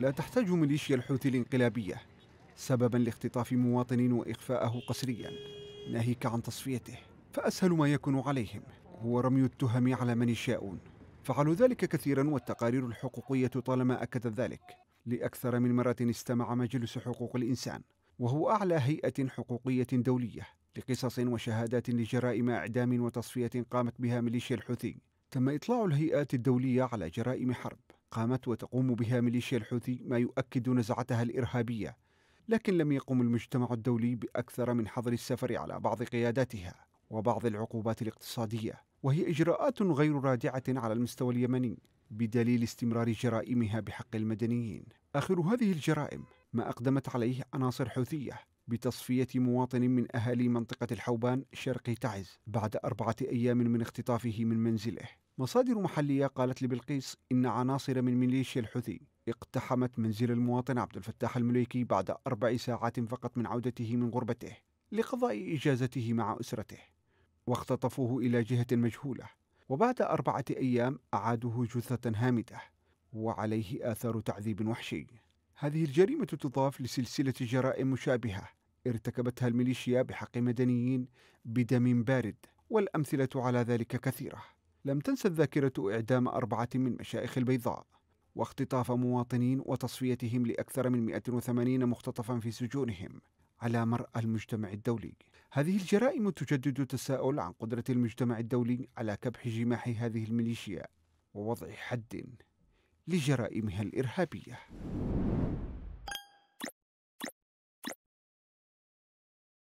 لا تحتاج ميليشيا الحوثي الانقلابية سببا لاختطاف مواطن وإخفاءه قسريا ناهيك عن تصفيته فأسهل ما يكون عليهم هو رمي التهم على من يشاءون فعلوا ذلك كثيرا والتقارير الحقوقية طالما أكدت ذلك لأكثر من مرة استمع مجلس حقوق الإنسان وهو أعلى هيئة حقوقية دولية لقصص وشهادات لجرائم إعدام وتصفية قامت بها ميليشيا الحوثي تم إطلاع الهيئات الدولية على جرائم حرب قامت وتقوم بها ميليشيا الحوثي ما يؤكد نزعتها الإرهابية لكن لم يقم المجتمع الدولي بأكثر من حظر السفر على بعض قياداتها وبعض العقوبات الاقتصادية وهي إجراءات غير رادعة على المستوى اليمني بدليل استمرار جرائمها بحق المدنيين آخر هذه الجرائم ما أقدمت عليه عناصر حوثية بتصفية مواطن من أهالي منطقة الحوبان شرق تعز بعد أربعة أيام من اختطافه من منزله مصادر محلية قالت لبلقيس إن عناصر من ميليشيا الحوثي اقتحمت منزل المواطن عبد الفتاح المليكي بعد أربع ساعات فقط من عودته من غربته لقضاء إجازته مع أسرته واختطفوه إلى جهة مجهولة وبعد أربعة أيام أعادوه جثة هامدة وعليه آثار تعذيب وحشي هذه الجريمة تضاف لسلسلة جرائم مشابهة ارتكبتها الميليشيا بحق مدنيين بدم بارد والأمثلة على ذلك كثيرة لم تنسى الذاكرة إعدام أربعة من مشايخ البيضاء واختطاف مواطنين وتصفيتهم لأكثر من 180 مختطفا في سجونهم على مرأى المجتمع الدولي هذه الجرائم تجدد التساؤل عن قدرة المجتمع الدولي على كبح جماح هذه الميليشيا ووضع حد لجرائمها الإرهابية